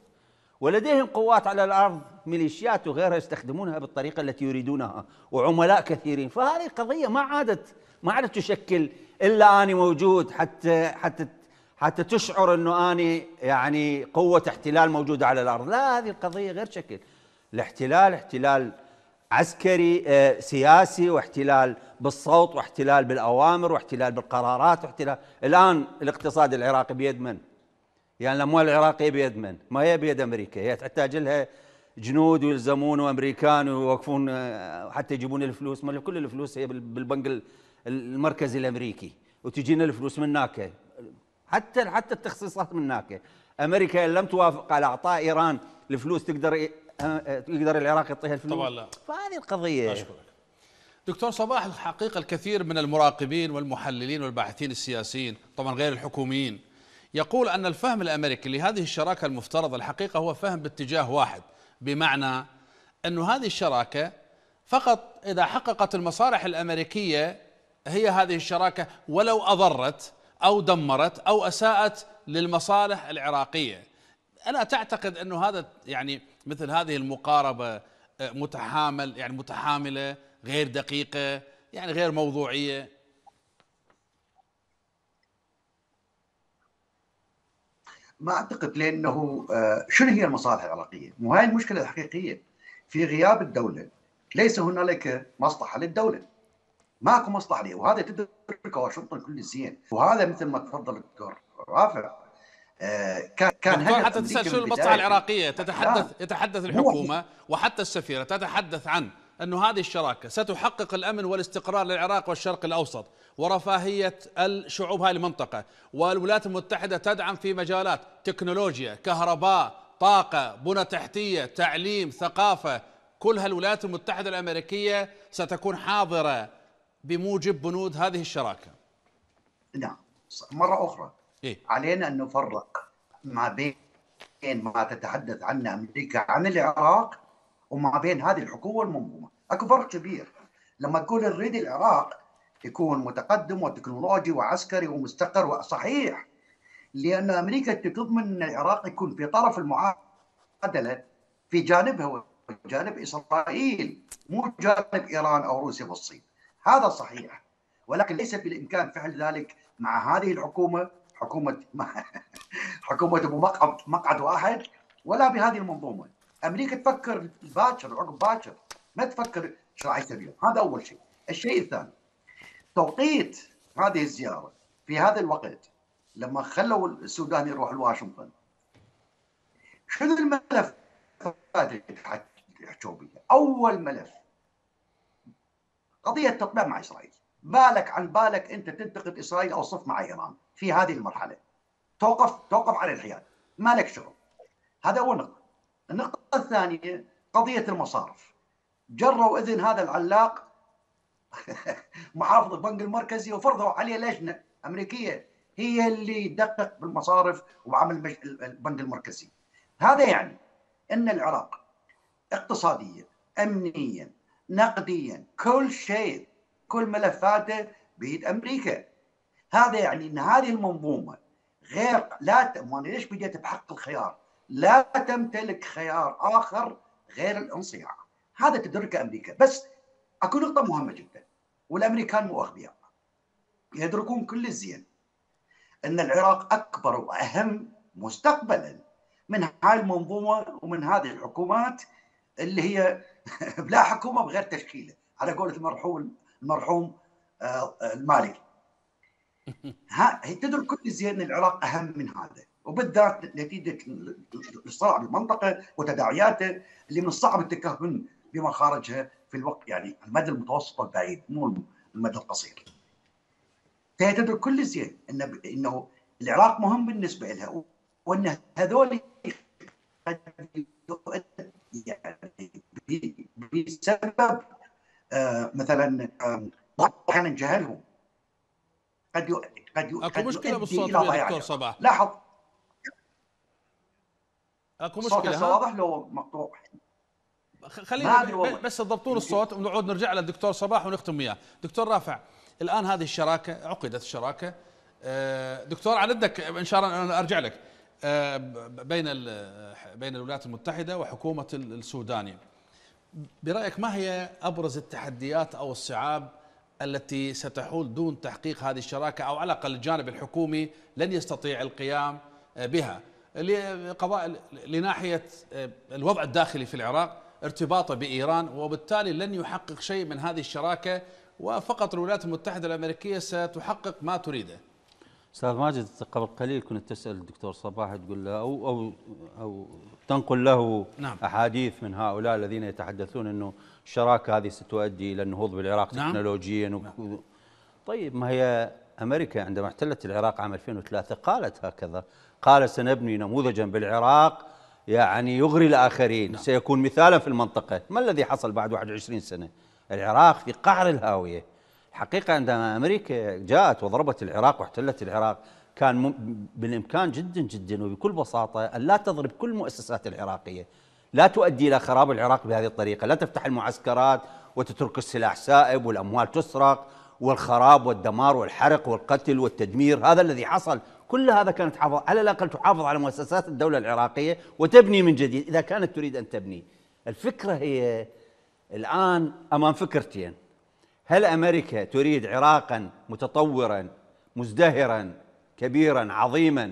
ولديهم قوات على الأرض ميليشيات وغيرها يستخدمونها بالطريقة التي يريدونها وعملاء كثيرين فهذه القضية ما عادت ما عادت تشكل إلا أني موجود حتى حتى حتى تشعر أنه أني يعني قوة احتلال موجودة على الأرض لا هذه القضية غير شكل الاحتلال احتلال عسكري آه، سياسي واحتلال بالصوت واحتلال بالأوامر واحتلال بالقرارات واحتلال الآن الاقتصاد العراقي بيد من؟ يعني الاموال العراقيه بيد من؟ ما هي بيد امريكا، هي تحتاج لها جنود ويلزمون وامريكان ويوقفون آه، حتى يجيبون الفلوس، ما كل الفلوس هي بالبنك المركزي الامريكي، وتجينا الفلوس من هناك، حتى حتى التخصيصات من هناك. امريكا لم توافق على اعطاء ايران الفلوس تقدر آه، يقدر العراق يعطيها الفلوس؟ طبعا لا فهذه القضيه اشكرك. دكتور صباح
الحقيقه الكثير من المراقبين والمحللين والباحثين السياسيين طبعا غير الحكوميين يقول أن الفهم الأمريكي لهذه الشراكة المفترضة الحقيقة هو فهم باتجاه واحد بمعنى أن هذه الشراكة فقط إذا حققت المصالح الأمريكية هي هذه الشراكة ولو أضرت أو دمرت أو أساءت للمصالح العراقية ألا تعتقد أنه هذا يعني مثل هذه المقاربة آه، متحامل يعني متحاملة غير دقيقة
يعني غير موضوعية ما اعتقد لانه آه، شنو هي المصالح العراقيه؟ وهي المشكله الحقيقيه في غياب الدوله ليس هنالك مصلحه للدوله ماكو مصلحه لي وهذا تدركه واشنطن كل زين وهذا مثل ما تفضل الدكتور رافع آه، كان كان حتى تسال شنو المصلحه العراقيه
تتحدث يتحدث الحكومه وحتى السفيره تتحدث عن أن هذه الشراكة ستحقق الأمن والاستقرار للعراق والشرق الأوسط ورفاهية الشعوب هذه المنطقة والولايات المتحدة تدعم في مجالات تكنولوجيا كهرباء طاقة بنى تحتية تعليم ثقافة كل هالولايات المتحدة الأمريكية ستكون حاضرة بموجب بنود هذه الشراكة نعم مرة أخرى إيه؟
علينا أن نفرق ما بين ما تتحدث عنه أمريكا عن العراق وما بين هذه الحكومة المنظمة اكو فرق كبير لما تقول نريد العراق يكون متقدم وتكنولوجي وعسكري ومستقر وصحيح لان امريكا تضمن ان العراق يكون في طرف المعادله في جانبها وجانب اسرائيل مو جانب ايران او روسيا والصين هذا صحيح ولكن ليس بالامكان فعل ذلك مع هذه الحكومه حكومه حكومه مقعد مقعد واحد ولا بهذه المنظومه امريكا تفكر باكر عقب باكر ما تفكر شراعي سبيل هذا اول شيء الشيء الثاني توقيت هذه الزياره في هذا الوقت لما خلوا السودان يروح لواشنطن شنو الملف يحكوا اول ملف قضيه تطبيع مع اسرائيل بالك عن بالك انت تنتقد اسرائيل او صف مع ايران في هذه المرحله توقف توقف على الحياد مالك شغل هذا اول نقطه النقطه الثانيه قضيه المصارف جروا اذن هذا العلاق محافظ البنك المركزي وفرضوا عليه لجنه امريكيه هي اللي تدقق بالمصارف وعمل البنك المركزي هذا يعني ان العراق اقتصاديا امنيا نقديا كل شيء كل ملفاته بيد امريكا هذا يعني ان هذه المنظومه غير لا ت... ليش بديت بحق الخيار لا تمتلك خيار اخر غير الانصياع هذا تدركه امريكا بس اكو نقطه مهمه جدا والامريكان مو اغبياء يدركون كل الزين ان العراق اكبر واهم مستقبلا من هاي المنظومه ومن هذه الحكومات اللي هي بلا حكومه بغير تشكيله على قولة المرحوم المرحوم آه، المالي ها تدرك كل زين العراق اهم من هذا وبالذات نتيجه الصراع بالمنطقه وتداعياته اللي من الصعب التكهن بمخارجها في الوقت يعني المدى المتوسط والبعيد مو المدى القصير. فهي تدرك كل زين ان انه العراق مهم بالنسبه لها وان هذول يعني بسبب آه، مثلا آه، احيانا جهلهم قد يو قد يو اكو مشكله بالصوت يا دكتور
صباح
لاحظ اكو مشكله صوت واضح
لو مقطوع
خلينا بس تضبطون الصوت ونعود نرجع للدكتور صباح ونختم وياه دكتور رافع الان هذه الشراكه عقدت الشراكه آه، دكتور على ردك ان شاء الله انا ارجع لك آه، بين بين الولايات المتحده وحكومه السوداني برايك ما هي ابرز التحديات او الصعاب التي ستحول دون تحقيق هذه الشراكه او على الاقل الجانب الحكومي لن يستطيع القيام آه، بها لقضاء لناحيه الوضع الداخلي في العراق ارتباطه بإيران وبالتالي لن يحقق شيء من هذه الشراكة وفقط الولايات المتحدة الأمريكية ستحقق ما تريده
استاذ ماجد قبل قليل كنت تسال الدكتور صباح تقول له او او او تنقل له نعم. احاديث من هؤلاء الذين يتحدثون انه الشراكه هذه ستؤدي الى النهوض بالعراق نعم. تكنولوجيا نعم. طيب ما هي امريكا عندما احتلت العراق عام 2003 قالت هكذا قال سنبني نموذجا بالعراق يعني يغري الآخرين نعم. سيكون مثالا في المنطقة ما الذي حصل بعد 21 سنة العراق في قعر الهاوية حقيقة عندما أمريكا جاءت وضربت العراق واحتلت العراق كان بالإمكان جدا جدا وبكل بساطة أن لا تضرب كل المؤسسات العراقية لا تؤدي إلى خراب العراق بهذه الطريقة لا تفتح المعسكرات وتترك السلاح سائب والأموال تسرق والخراب والدمار والحرق والقتل والتدمير هذا الذي حصل كل هذا كانت تحافظ على الاقل تحافظ على مؤسسات الدوله العراقيه وتبني من جديد اذا كانت تريد ان تبني الفكره هي الان امام فكرتين هل امريكا تريد عراقا متطورا مزدهرا كبيرا عظيما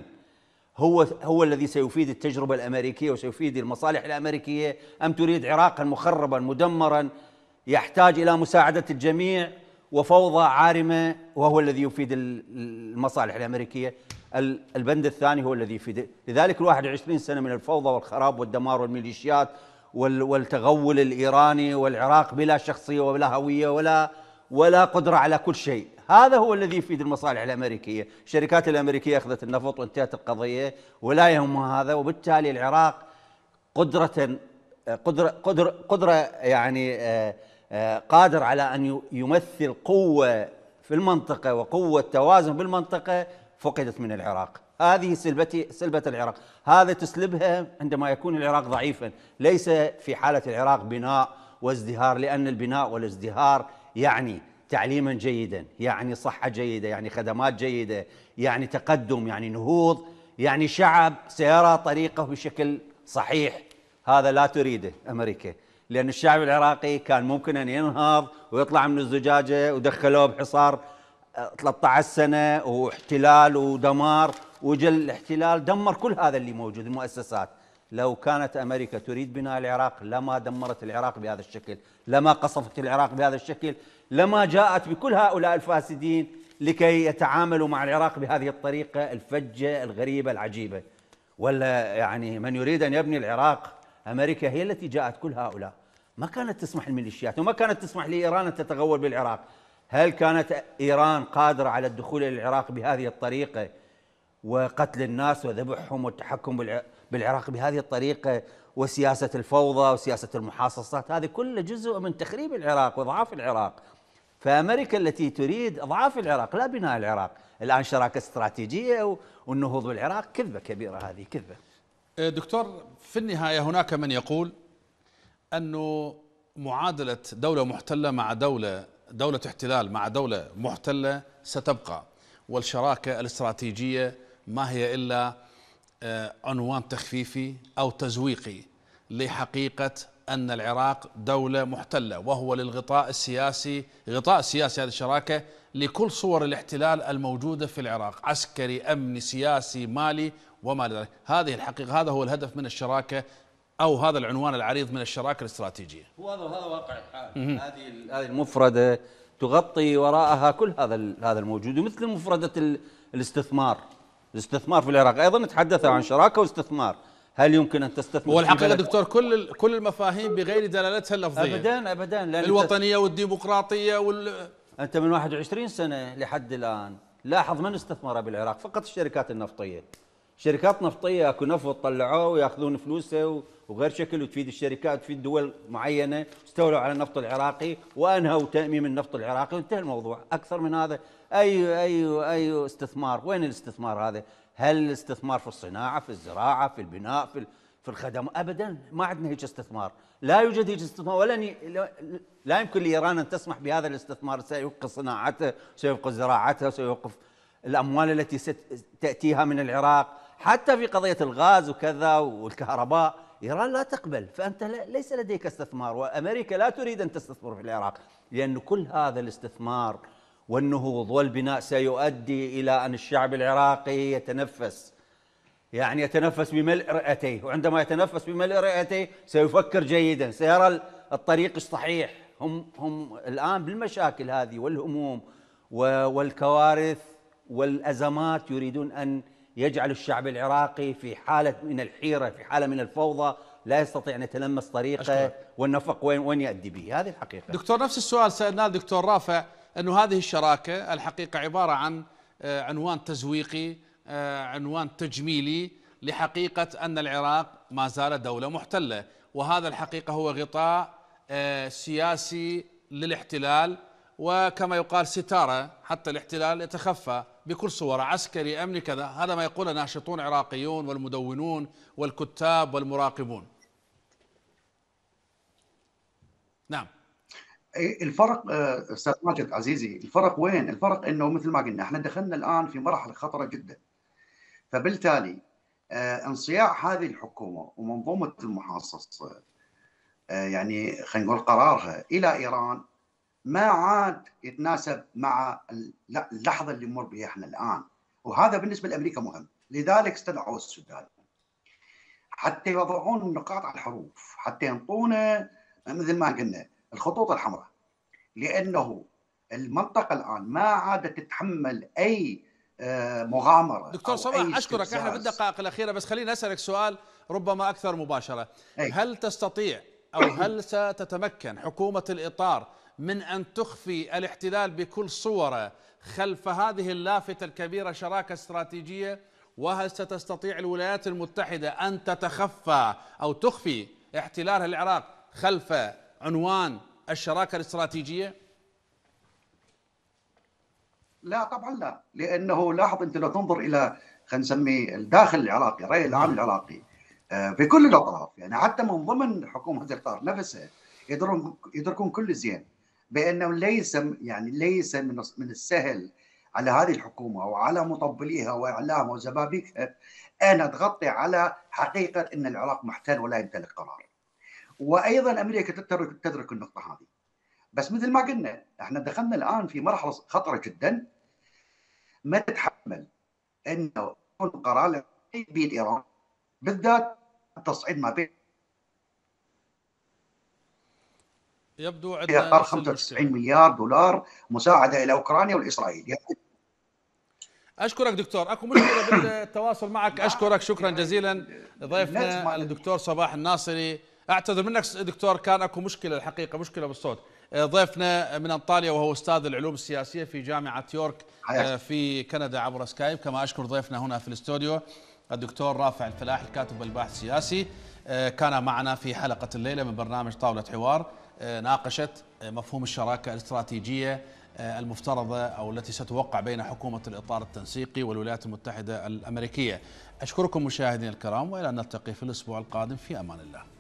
هو هو الذي سيفيد التجربه الامريكيه وسيفيد المصالح الامريكيه ام تريد عراقا مخربا مدمرا يحتاج الى مساعده الجميع وفوضى عارمه وهو الذي يفيد المصالح الامريكيه البند الثاني هو الذي يفيد لذلك الواحد وعشرين سنة من الفوضى والخراب والدمار والميليشيات والتغول الإيراني والعراق بلا شخصية ولا هوية ولا ولا قدرة على كل شيء هذا هو الذي يفيد المصالح الأمريكية الشركات الأمريكية أخذت النفط وانتهت القضية ولا يهمها هذا وبالتالي العراق قدرة قدرة قدرة, قدرة يعني آه، آه، قادر على أن يمثل قوة في المنطقة وقوة توازن بالمنطقة فقدت من العراق هذه سلبتي سلبة العراق هذا تسلبها عندما يكون العراق ضعيفا ليس في حالة العراق بناء وازدهار لأن البناء والازدهار يعني تعليما جيدا يعني صحة جيدة يعني خدمات جيدة يعني تقدم يعني نهوض يعني شعب سيرى طريقه بشكل صحيح هذا لا تريده أمريكا لأن الشعب العراقي كان ممكن أن ينهض ويطلع من الزجاجة ودخلوه بحصار 13 سنه واحتلال ودمار وجل الاحتلال دمر كل هذا اللي موجود المؤسسات لو كانت امريكا تريد بناء العراق لما دمرت العراق بهذا الشكل، لما قصفت العراق بهذا الشكل، لما جاءت بكل هؤلاء الفاسدين لكي يتعاملوا مع العراق بهذه الطريقه الفجه الغريبه العجيبه. ولا يعني من يريد ان يبني العراق امريكا هي التي جاءت كل هؤلاء. ما كانت تسمح الميليشيات وما كانت تسمح لايران ان تتغول بالعراق، هل كانت إيران قادرة على الدخول إلى العراق بهذه الطريقة وقتل الناس وذبحهم والتحكم بالعراق بهذه الطريقة وسياسة الفوضى وسياسة المحاصصات هذا كله جزء من تخريب العراق وضعاف العراق فأمريكا التي تريد أضعاف العراق لا بناء العراق الآن شراكة استراتيجية والنهوض بالعراق كذبة كبيرة هذه كذبة
أه، دكتور في النهاية هناك من يقول أنه معادلة دولة محتلة مع دولة دولة احتلال مع دولة محتلة ستبقى والشراكة الاستراتيجية ما هي إلا آه، عنوان تخفيفي أو تزويقي لحقيقة أن العراق دولة محتلة وهو للغطاء السياسي غطاء سياسي هذه الشراكة لكل صور الاحتلال الموجودة في العراق عسكري أمني سياسي مالي وما لذلك هذه الحقيقة هذا هو الهدف من الشراكة او هذا العنوان العريض
من الشراكه الاستراتيجيه وهذا هذا واقع الحال هذه هذه المفرده تغطي وراءها كل هذا هذا الموجود ومثل مفرده الاستثمار الاستثمار في العراق ايضا نتحدث عن شراكه واستثمار هل يمكن ان تستثمر والحقيقه دكتور كل كل
المفاهيم بغير دلالتها اللفظيه ابدا ابدا لأن الوطنيه
والديمقراطيه وال انت من 21 سنه لحد الان لاحظ من استثمر بالعراق فقط الشركات النفطيه شركات نفطيه اكو نفط طلعوه وياخذون فلوسه وغير شكل وتفيد الشركات وتفيد دول معينه استولوا على النفط العراقي وانهوا تاميم النفط العراقي وانتهى الموضوع اكثر من هذا اي اي اي استثمار وين الاستثمار هذا؟ هل الاستثمار في الصناعه في الزراعه في البناء في في الخدمه ابدا ما عندنا هيك استثمار لا يوجد هيك استثمار ولا ي... لا يمكن لايران ان تسمح بهذا الاستثمار سيوقف صناعتها سيوقف زراعتها سيوقف الاموال التي ستاتيها من العراق حتى في قضية الغاز وكذا والكهرباء إيران لا تقبل فأنت ليس لديك استثمار وأمريكا لا تريد أن تستثمر في العراق لأن كل هذا الاستثمار والنهوض والبناء سيؤدي إلى أن الشعب العراقي يتنفس يعني يتنفس بملء رئتيه وعندما يتنفس بملء رئتيه سيفكر جيدا سيرى الطريق الصحيح هم هم الآن بالمشاكل هذه والهموم والكوارث والأزمات يريدون أن يجعل الشعب العراقي في حالة من الحيرة في حالة من الفوضى لا يستطيع أن يتلمس طريقه والنفق وين وين يؤدي به هذه الحقيقة
دكتور نفس السؤال سألناه الدكتور رافع أنه هذه الشراكة الحقيقة عبارة عن آه، عنوان تزويقي آه، عنوان تجميلي لحقيقة أن العراق ما زال دولة محتلة وهذا الحقيقة هو غطاء آه، سياسي للاحتلال وكما يقال ستارة حتى الاحتلال يتخفى بكل صوره عسكري أمني كذا هذا ما يقول ناشطون عراقيون والمدونون والكتاب والمراقبون نعم
إيه، الفرق آه، استاذ ماجد عزيزي الفرق وين؟ الفرق انه مثل ما قلنا احنا دخلنا الان في مرحله خطره جدا. فبالتالي آه، انصياع هذه الحكومه ومنظومه المحاصصه آه، يعني خلينا نقول قرارها الى ايران ما عاد يتناسب مع اللحظه اللي نمر بها احنا الان وهذا بالنسبه لامريكا مهم لذلك استدعوا السودان حتى يوضعون النقاط على الحروف حتى ينطونا مثل ما قلنا الخطوط الحمراء لانه المنطقه الان ما عادت تتحمل اي آه، مغامره
دكتور صباح اشكرك احنا بالدقائق الاخيره بس خليني اسالك سؤال ربما اكثر مباشره أي. هل تستطيع او هل ستتمكن حكومه الاطار من أن تخفي الاحتلال بكل صوره خلف هذه اللافتة الكبيرة شراكة استراتيجية وهل ستستطيع الولايات المتحدة أن تتخفى أو تخفي احتلالها العراق خلف عنوان الشراكة الاستراتيجية؟
لا طبعا لا لأنه لاحظ أنت لو تنظر إلى خلينا نسميه الداخل العراقي الرأي العام نعم. العراقي آه، في كل الأطراف يعني حتى من ضمن حكومة القطار نفسها يدرون يدركون كل زين بانه ليس يعني ليس من من السهل على هذه الحكومه وعلى مطبليها واعلامها وزبابيكها ان تغطي على حقيقه ان العراق محتل ولا يمتلك قرار. وايضا امريكا تدرك تدرك النقطه هذه. بس مثل ما قلنا احنا دخلنا الان في مرحله خطره جدا ما تتحمل انه يكون قرار بين ايران بالذات التصعيد ما بين
يبدو عندنا اطار
95 مليار دولار مساعده الى اوكرانيا والاسرائيل
اشكرك دكتور اكو مشكله بالتواصل معك اشكرك شكرا جزيلا ضيفنا الدكتور صباح الناصري اعتذر منك دكتور كان اكو مشكله الحقيقه مشكله بالصوت آه، ضيفنا من انطاليا وهو استاذ العلوم السياسيه في جامعه يورك آه، في كندا عبر سكايب كما اشكر ضيفنا هنا في الاستوديو الدكتور رافع الفلاح الكاتب والباحث السياسي آه، كان معنا في حلقه الليله من برنامج طاوله حوار آه، ناقشت آه، مفهوم الشراكة الاستراتيجية آه، المفترضة أو التي ستوقع بين حكومة الإطار التنسيقي والولايات المتحدة الأمريكية أشكركم مشاهدينا الكرام وإلى أن نلتقي في الأسبوع القادم في أمان الله